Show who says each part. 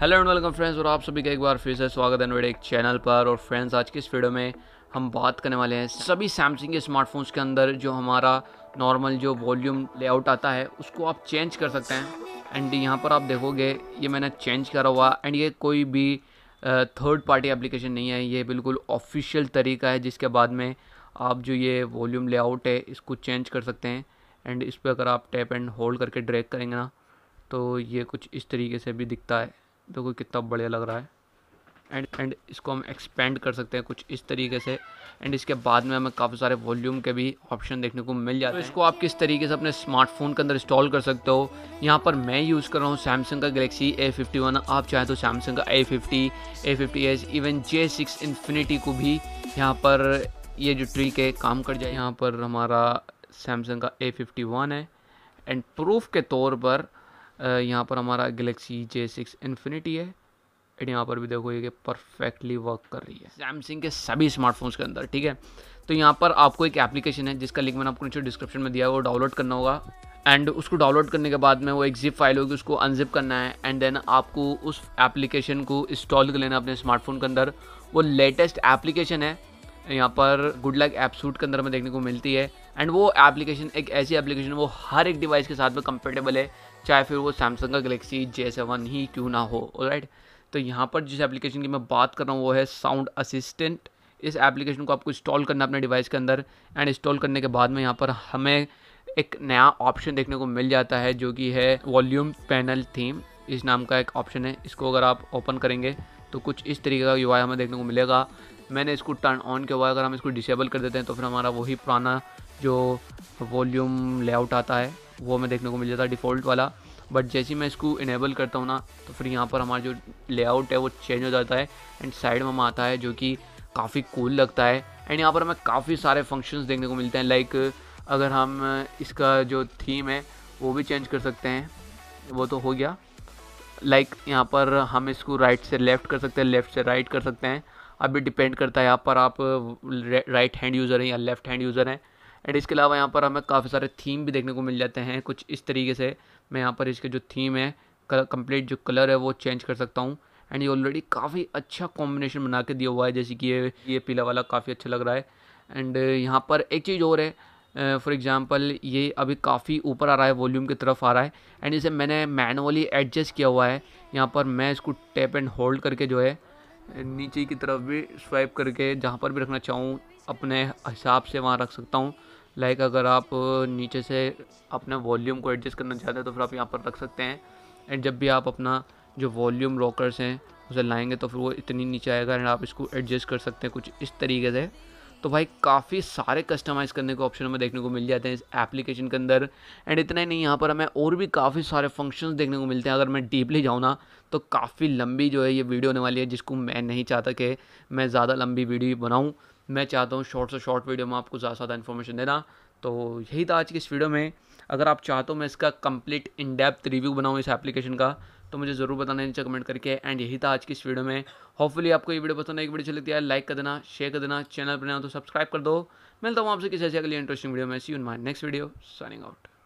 Speaker 1: hello and welcome friends और आप सभी का एक बार फिर से स्वागत है एक चैनल पर और फ्रेंड्स आज की इस वीडियो में हम बात करने वाले हैं सभी सैमसंग के स्मार्टफोन्स के अंदर जो हमारा नॉर्मल जो वॉल्यूम लेआउट आता है उसको आप चेंज कर सकते हैं एंड यहाँ पर आप देखोगे ये मैंने चेंज करा हुआ एंड ये कोई भी थर्ड पार्टी एप्लीकेशन नहीं है ये बिल्कुल ऑफिशियल तरीका है जिसके बाद में आप जो ये वॉल्यूम लेआउट है इसको चेंज कर सकते हैं एंड इस पर अगर आप टैप एंड होल्ड करके ड्रैग करेंगे ना तो ये कुछ इस तरीके से भी दिखता है देखो कितना बढ़िया लग रहा है एंड एंड इसको हम एक्सपेंड कर सकते हैं कुछ इस तरीके से एंड इसके बाद में हमें काफ़ी सारे वॉल्यूम के भी ऑप्शन देखने को मिल जाते तो हैं तो इसको आप किस तरीके से अपने स्मार्टफोन के अंदर इंस्टॉल कर सकते हो यहाँ पर मैं यूज़ कर रहा हूँ सैमसंग का गलेक्सी ए फिफ्टी वन आप चाहे तो सैमसंग का A fifty A fifty S even J six infinity को भी यहाँ पर ये जो ट्री के काम कर जाए यहाँ पर हमारा सैमसंग का ए फिफ्टी वन है एंड प्रूफ के तौर पर यहाँ पर हमारा गलेक्सी जे सिक्स इन्फिनिटी है एंड यहाँ पर भी देखो ये परफेक्टली वर्क कर रही है सैमसंग के सभी स्मार्टफोन्स के अंदर ठीक है तो यहाँ पर आपको एक एप्लीकेशन है जिसका लिंक मैंने आपको नीचे डिस्क्रिप्शन में दिया है वो डाउनलोड करना होगा एंड उसको डाउनलोड करने के बाद में वो एक जिप फाइल होगी उसको अनजिप करना है एंड देन आपको उस एप्लीकेशन को इंस्टॉल कर लेना अपने स्मार्टफोन के अंदर वो लेटेस्ट एप्लीकेशन है यहाँ पर गुड लक ऐप सूट के अंदर में देखने को मिलती है एंड वो एप्लीकेशन एक ऐसी एप्लीकेशन वो हर एक डिवाइस के साथ में कंपेटेबल है चाहे फिर वो सैमसंग का गलेक्सी जे सेवन ही क्यों ना हो राइट तो यहाँ पर जिस एप्लीकेशन की मैं बात कर रहा हूँ वो है साउंड असिस्टेंट इस एप्लीकेशन को आपको इंस्टॉल करना अपने डिवाइस के अंदर एंड इंस्टॉल करने के बाद में यहाँ पर हमें एक नया ऑप्शन देखने को मिल जाता है जो कि है वॉल्यूम पैनल थीम इस नाम का एक ऑप्शन है इसको अगर आप ओपन करेंगे तो कुछ इस तरीके का यू हमें देखने को मिलेगा मैंने इसको टर्न ऑन किया हुआ है अगर हम इसको डिसेबल कर देते हैं तो फिर हमारा वही पुराना जो वॉल्यूम लेआउट आता है वो हमें देखने को मिल जाता है डिफ़ॉल्ट वाला बट जैसे ही मैं इसको इनेबल करता हूँ ना तो फिर यहाँ पर हमारा जो लेआउट है वो चेंज हो जाता है एंड साइड में हम आता है जो कि काफ़ी कूल लगता है एंड यहाँ पर हमें काफ़ी सारे फंक्शंस देखने को मिलते हैं लाइक अगर हम इसका जो थीम है वो भी चेंज कर सकते हैं वो तो हो गया लाइक यहाँ पर हम इसको राइट से लेफ़्ट कर सकते हैं लेफ़्ट से राइट कर सकते हैं अभी डिपेंड करता है यहाँ पर आप राइट हैंड यूज़र हैं या लेफ़्ट हैंड यूज़र हैं एंड इसके अलावा यहाँ पर हमें काफ़ी सारे थीम भी देखने को मिल जाते हैं कुछ इस तरीके से मैं यहाँ पर इसके जो थीम है कंप्लीट जो कलर है वो चेंज कर सकता हूँ एंड ये ऑलरेडी काफ़ी अच्छा कॉम्बिनेशन बना के दिया हुआ है जैसे कि ये ये पीला वाला काफ़ी अच्छा लग रहा है एंड यहाँ पर एक चीज़ और है फॉर एग्ज़ाम्पल ये अभी काफ़ी ऊपर आ रहा है वॉल्यूम की तरफ आ रहा है एंड इसे मैंने मैनुअली एडजस्ट किया हुआ है यहाँ पर मैं इसको टैप एंड होल्ड करके जो है नीचे की तरफ भी स्वाइप करके जहाँ पर भी रखना चाहूँ अपने हिसाब से वहाँ रख सकता हूँ लाइक अगर आप नीचे से अपने वॉल्यूम को एडजस्ट करना चाहते हैं तो फिर आप यहाँ पर रख सकते हैं एंड जब भी आप अपना जो वॉल्यूम रॉकर्स हैं उसे लाएंगे तो फिर वो इतनी नीचे आएगा एंड आप इसको एडजस्ट कर सकते हैं कुछ इस तरीके से तो भाई काफ़ी सारे कस्टमाइज़ करने के ऑप्शन हमें देखने को मिल जाते हैं इस एप्लीकेशन के अंदर एंड इतना ही नहीं यहाँ पर हमें और भी काफ़ी सारे फंक्शंस देखने को मिलते हैं अगर मैं डीपली जाऊँ ना तो काफ़ी लंबी जो है ये वीडियो होने वाली है जिसको मैं नहीं चाहता कि मैं ज़्यादा लंबी वीडियो बनाऊँ मैं चाहता हूँ शॉर्ट से शॉर्ट वीडियो में आपको ज़्यादा ज़्यादा इन्फॉर्मेशन देना तो यही था आज की इस वीडियो में अगर आप चाहते हो मैं इसका कंप्लीट इन डेप्थ रिव्यू बनाऊँ इस एप्लीकेशन का तो मुझे ज़रूर बताना नीचे कमेंट करके एंड यही था आज की इस वीडियो में होपफुली आपको ये वीडियो पसंद एक वीडियो चली है लाइक कर देना शेयर कर देना चैनल पर ना तो सब्सक्राइब कर दो मिलता हूँ आपसे किसी ऐसे अगली इंटरेस्टिंग वीडियो में see in my next video signing out